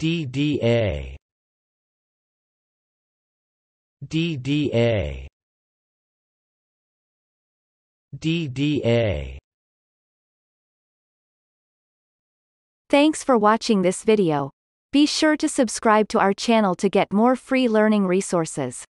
DDA DDA DDA Thanks for watching this video. Be sure to subscribe to our channel to get more free learning resources.